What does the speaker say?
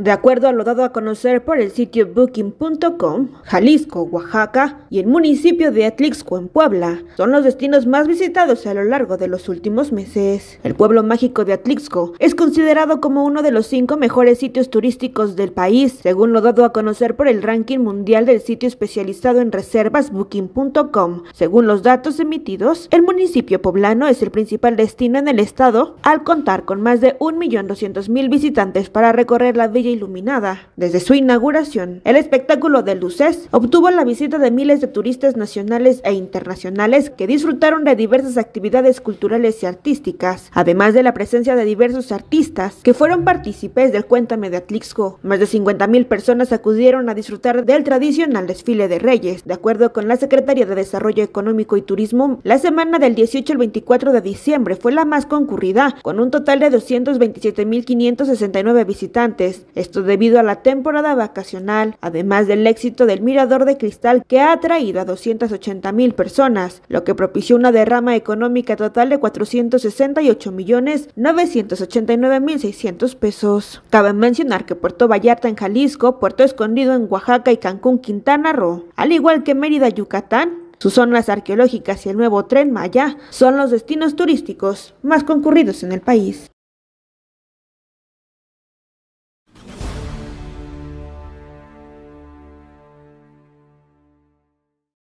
De acuerdo a lo dado a conocer por el sitio booking.com, Jalisco, Oaxaca y el municipio de Atlixco en Puebla son los destinos más visitados a lo largo de los últimos meses. El pueblo mágico de Atlixco es considerado como uno de los cinco mejores sitios turísticos del país, según lo dado a conocer por el ranking mundial del sitio especializado en reservas booking.com. Según los datos emitidos, el municipio poblano es el principal destino en el estado al contar con más de 1.200.000 visitantes para recorrer la villa iluminada. Desde su inauguración, el espectáculo de luces obtuvo la visita de miles de turistas nacionales e internacionales que disfrutaron de diversas actividades culturales y artísticas, además de la presencia de diversos artistas que fueron partícipes del Cuéntame de Atlixco. Más de 50.000 personas acudieron a disfrutar del tradicional desfile de Reyes. De acuerdo con la Secretaría de Desarrollo Económico y Turismo, la semana del 18 al 24 de diciembre fue la más concurrida, con un total de 227.569 visitantes. Esto debido a la temporada vacacional, además del éxito del Mirador de Cristal que ha atraído a 280 mil personas, lo que propició una derrama económica total de 468.989.600 millones mil pesos. Cabe mencionar que Puerto Vallarta en Jalisco, Puerto Escondido en Oaxaca y Cancún, Quintana Roo, al igual que Mérida, Yucatán, sus zonas arqueológicas y el nuevo tren Maya son los destinos turísticos más concurridos en el país.